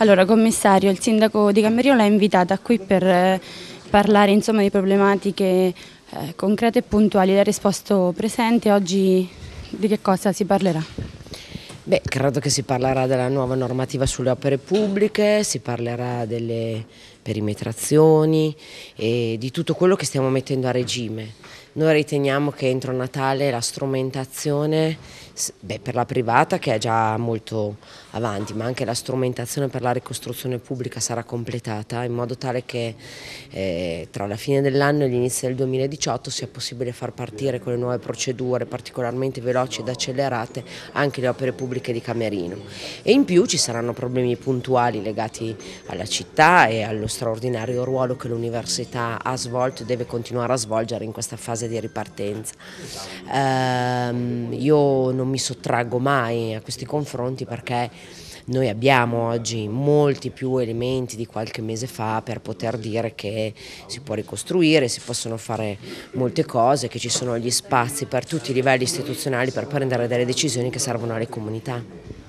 Allora, commissario, il sindaco di Camerio l'ha invitata qui per eh, parlare insomma, di problematiche eh, concrete e puntuali. Lei ha risposto presente, oggi di che cosa si parlerà? Beh, credo che si parlerà della nuova normativa sulle opere pubbliche, si parlerà delle perimetrazioni e di tutto quello che stiamo mettendo a regime noi riteniamo che entro Natale la strumentazione beh, per la privata che è già molto avanti, ma anche la strumentazione per la ricostruzione pubblica sarà completata in modo tale che eh, tra la fine dell'anno e l'inizio del 2018 sia possibile far partire con le nuove procedure particolarmente veloci ed accelerate anche le opere pubbliche di Camerino. E in più ci saranno problemi puntuali legati alla città e allo straordinario ruolo che l'università ha svolto e deve continuare a svolgere in questa fase di ripartenza. Eh, io non mi sottraggo mai a questi confronti perché noi abbiamo oggi molti più elementi di qualche mese fa per poter dire che si può ricostruire, si possono fare molte cose, che ci sono gli spazi per tutti i livelli istituzionali per prendere delle decisioni che servono alle comunità.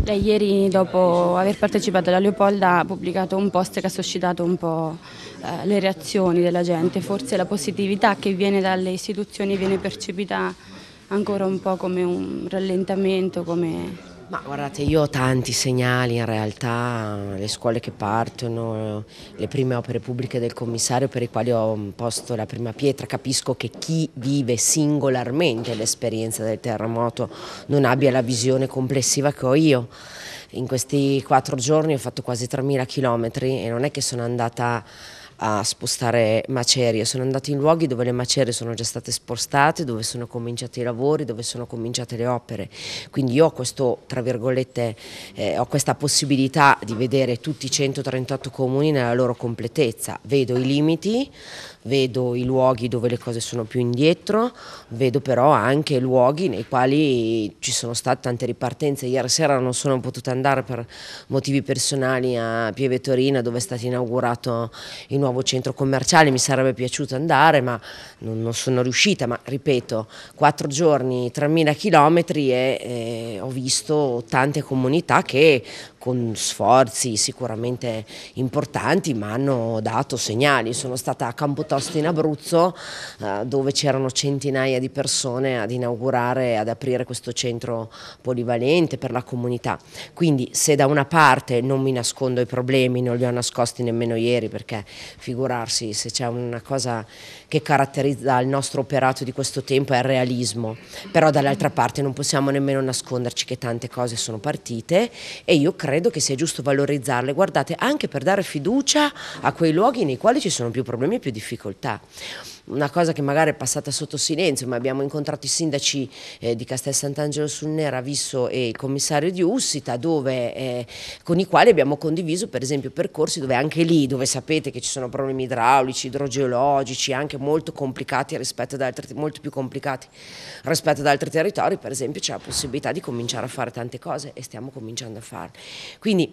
Lei ieri dopo aver partecipato alla Leopolda ha pubblicato un post che ha suscitato un po' eh, le reazioni della gente, forse la positività che viene dalle istituzioni viene percepita ancora un po' come un rallentamento, come ma guardate, io ho tanti segnali in realtà, le scuole che partono, le prime opere pubbliche del commissario per i quali ho posto la prima pietra, capisco che chi vive singolarmente l'esperienza del terremoto non abbia la visione complessiva che ho io. In questi quattro giorni ho fatto quasi 3.000 chilometri e non è che sono andata a spostare macerie, sono andati in luoghi dove le macerie sono già state spostate, dove sono cominciati i lavori, dove sono cominciate le opere, quindi io ho, questo, eh, ho questa possibilità di vedere tutti i 138 comuni nella loro completezza, vedo i limiti, vedo i luoghi dove le cose sono più indietro, vedo però anche luoghi nei quali ci sono state tante ripartenze. Ieri sera non sono potuta andare per motivi personali a Pieve Torina dove è stato inaugurato il nuovo centro commerciale, mi sarebbe piaciuto andare ma non, non sono riuscita, ma ripeto, quattro giorni, 3.000 chilometri e eh, ho visto tante comunità che con sforzi sicuramente importanti, ma hanno dato segnali. Sono stata a Campotosto in Abruzzo, eh, dove c'erano centinaia di persone ad inaugurare, ad aprire questo centro polivalente per la comunità. Quindi se da una parte non mi nascondo i problemi, non li ho nascosti nemmeno ieri, perché figurarsi se c'è una cosa che caratterizza il nostro operato di questo tempo è il realismo, però dall'altra parte non possiamo nemmeno nasconderci che tante cose sono partite e io credo credo che sia giusto valorizzarle, guardate, anche per dare fiducia a quei luoghi nei quali ci sono più problemi e più difficoltà una cosa che magari è passata sotto silenzio, ma abbiamo incontrato i sindaci eh, di Castel Sant'Angelo sul Nera, Visso e il commissario di Ussita, dove, eh, con i quali abbiamo condiviso per esempio percorsi dove anche lì, dove sapete che ci sono problemi idraulici, idrogeologici, anche molto complicati rispetto ad altri, molto più complicati rispetto ad altri territori, per esempio c'è la possibilità di cominciare a fare tante cose e stiamo cominciando a farle. Quindi,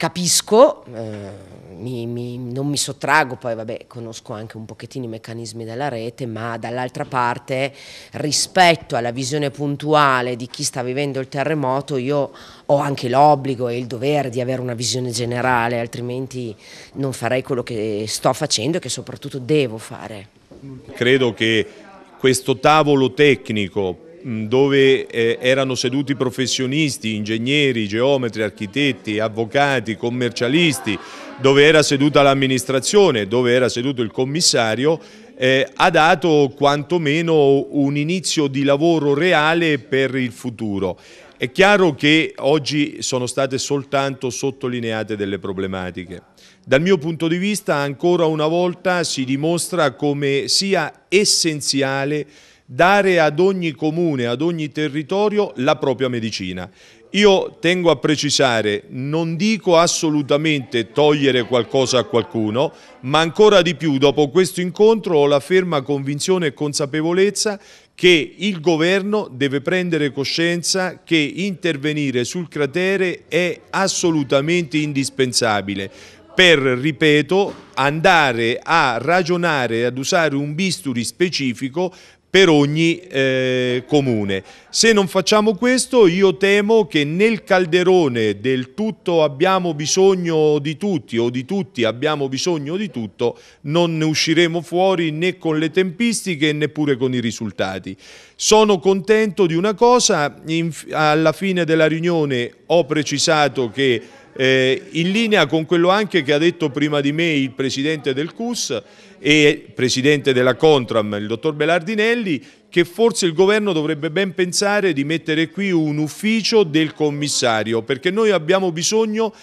capisco, eh, mi, mi, non mi sottrago, poi vabbè conosco anche un pochettino i meccanismi della rete, ma dall'altra parte rispetto alla visione puntuale di chi sta vivendo il terremoto io ho anche l'obbligo e il dovere di avere una visione generale, altrimenti non farei quello che sto facendo e che soprattutto devo fare. Credo che questo tavolo tecnico dove eh, erano seduti professionisti, ingegneri, geometri, architetti, avvocati, commercialisti, dove era seduta l'amministrazione, dove era seduto il commissario, eh, ha dato quantomeno un inizio di lavoro reale per il futuro. È chiaro che oggi sono state soltanto sottolineate delle problematiche. Dal mio punto di vista ancora una volta si dimostra come sia essenziale dare ad ogni comune, ad ogni territorio la propria medicina. Io tengo a precisare, non dico assolutamente togliere qualcosa a qualcuno, ma ancora di più dopo questo incontro ho la ferma convinzione e consapevolezza che il governo deve prendere coscienza che intervenire sul cratere è assolutamente indispensabile per, ripeto, andare a ragionare, e ad usare un bisturi specifico per ogni eh, comune. Se non facciamo questo io temo che nel calderone del tutto abbiamo bisogno di tutti o di tutti abbiamo bisogno di tutto non ne usciremo fuori né con le tempistiche né pure con i risultati. Sono contento di una cosa, alla fine della riunione ho precisato che eh, in linea con quello anche che ha detto prima di me il Presidente del CUS, e presidente della Contram, il dottor Belardinelli, che forse il governo dovrebbe ben pensare di mettere qui un ufficio del commissario, perché noi abbiamo bisogno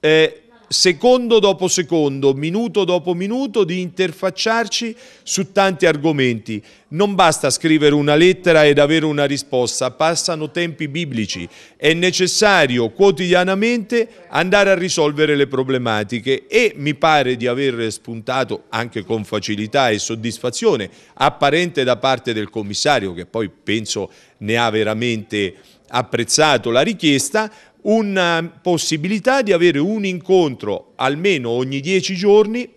eh, secondo dopo secondo, minuto dopo minuto di interfacciarci su tanti argomenti. Non basta scrivere una lettera ed avere una risposta, passano tempi biblici. È necessario quotidianamente andare a risolvere le problematiche e mi pare di aver spuntato anche con facilità e soddisfazione apparente da parte del commissario, che poi penso ne ha veramente apprezzato la richiesta, una possibilità di avere un incontro almeno ogni 10 giorni,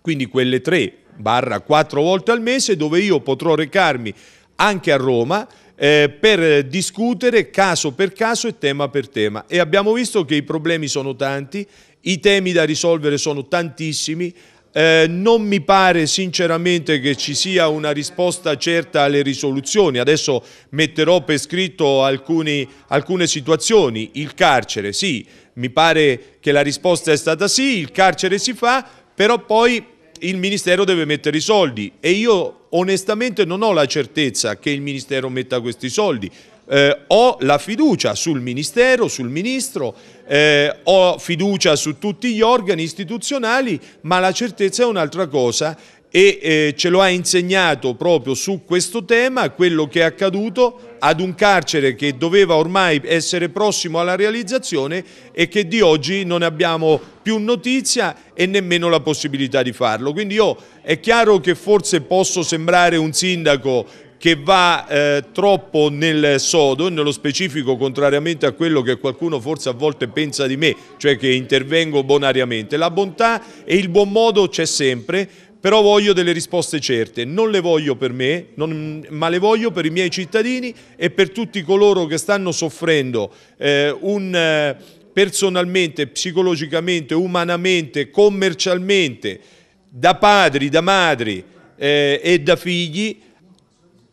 quindi quelle 3 barra 4 volte al mese, dove io potrò recarmi anche a Roma eh, per discutere caso per caso e tema per tema. E abbiamo visto che i problemi sono tanti, i temi da risolvere sono tantissimi, eh, non mi pare sinceramente che ci sia una risposta certa alle risoluzioni. Adesso metterò per scritto alcuni, alcune situazioni. Il carcere, sì, mi pare che la risposta è stata sì, il carcere si fa, però poi il Ministero deve mettere i soldi e io onestamente non ho la certezza che il Ministero metta questi soldi eh, ho la fiducia sul Ministero, sul Ministro, eh, ho fiducia su tutti gli organi istituzionali, ma la certezza è un'altra cosa e eh, ce lo ha insegnato proprio su questo tema quello che è accaduto ad un carcere che doveva ormai essere prossimo alla realizzazione e che di oggi non abbiamo più notizia e nemmeno la possibilità di farlo. Quindi io è chiaro che forse posso sembrare un sindaco che va eh, troppo nel sodo, nello specifico contrariamente a quello che qualcuno forse a volte pensa di me, cioè che intervengo bonariamente. La bontà e il buon modo c'è sempre, però voglio delle risposte certe, non le voglio per me, non, ma le voglio per i miei cittadini e per tutti coloro che stanno soffrendo eh, un, personalmente, psicologicamente, umanamente, commercialmente, da padri, da madri eh, e da figli,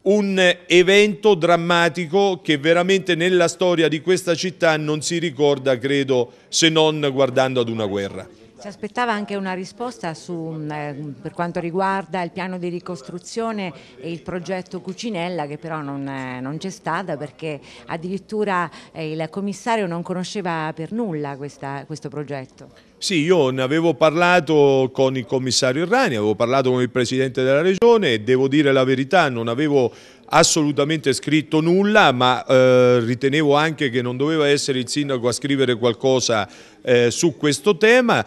un evento drammatico che veramente nella storia di questa città non si ricorda, credo, se non guardando ad una guerra. Si aspettava anche una risposta su, mm, eh, per quanto riguarda il piano di ricostruzione e il progetto Cucinella che però non, eh, non c'è stata perché addirittura eh, il commissario non conosceva per nulla questa, questo progetto. Sì, io ne avevo parlato con il commissario Irrani, avevo parlato con il presidente della regione e devo dire la verità, non avevo assolutamente scritto nulla, ma eh, ritenevo anche che non doveva essere il sindaco a scrivere qualcosa eh, su questo tema.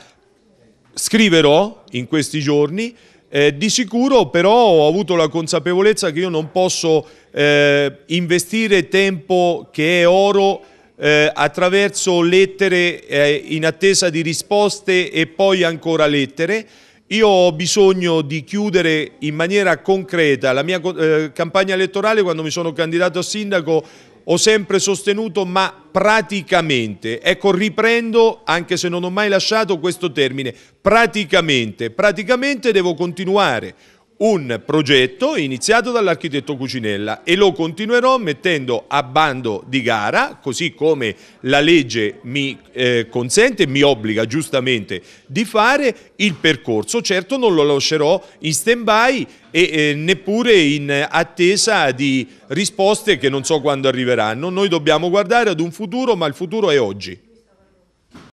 Scriverò in questi giorni, eh, di sicuro però ho avuto la consapevolezza che io non posso eh, investire tempo che è oro eh, attraverso lettere eh, in attesa di risposte e poi ancora lettere. Io ho bisogno di chiudere in maniera concreta la mia eh, campagna elettorale quando mi sono candidato a sindaco ho sempre sostenuto, ma praticamente. Ecco, riprendo, anche se non ho mai lasciato questo termine, praticamente. Praticamente devo continuare un progetto iniziato dall'architetto Cucinella e lo continuerò mettendo a bando di gara, così come la legge mi eh, consente, mi obbliga giustamente di fare il percorso. Certo non lo lascerò in stand-by e eh, neppure in attesa di risposte che non so quando arriveranno. Noi dobbiamo guardare ad un futuro, ma il futuro è oggi.